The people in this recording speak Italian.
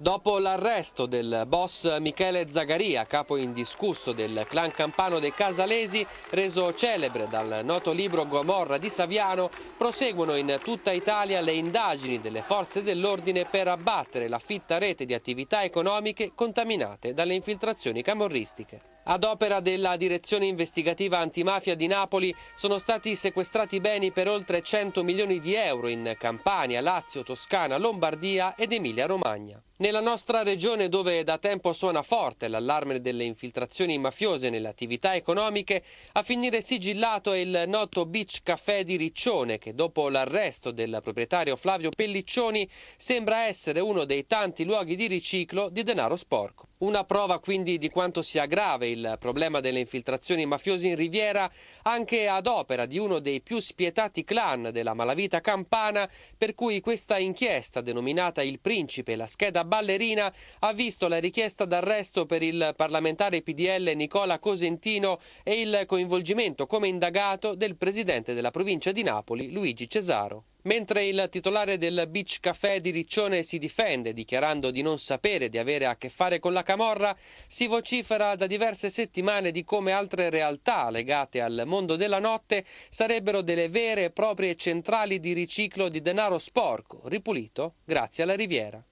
Dopo l'arresto del boss Michele Zagaria, capo indiscusso del clan campano dei Casalesi, reso celebre dal noto libro Gomorra di Saviano, proseguono in tutta Italia le indagini delle forze dell'ordine per abbattere la fitta rete di attività economiche contaminate dalle infiltrazioni camorristiche. Ad opera della Direzione Investigativa Antimafia di Napoli sono stati sequestrati beni per oltre 100 milioni di euro in Campania, Lazio, Toscana, Lombardia ed Emilia-Romagna. Nella nostra regione dove da tempo suona forte l'allarme delle infiltrazioni mafiose nelle attività economiche, a finire sigillato è il noto Beach Café di Riccione che dopo l'arresto del proprietario Flavio Pelliccioni sembra essere uno dei tanti luoghi di riciclo di denaro sporco. Una prova quindi di quanto sia grave il problema delle infiltrazioni mafiose in Riviera anche ad opera di uno dei più spietati clan della malavita campana per cui questa inchiesta denominata Il Principe la scheda ballerina ha visto la richiesta d'arresto per il parlamentare PDL Nicola Cosentino e il coinvolgimento come indagato del presidente della provincia di Napoli Luigi Cesaro. Mentre il titolare del Beach Café di Riccione si difende dichiarando di non sapere di avere a che fare con la camorra, si vocifera da diverse settimane di come altre realtà legate al mondo della notte sarebbero delle vere e proprie centrali di riciclo di denaro sporco, ripulito grazie alla Riviera.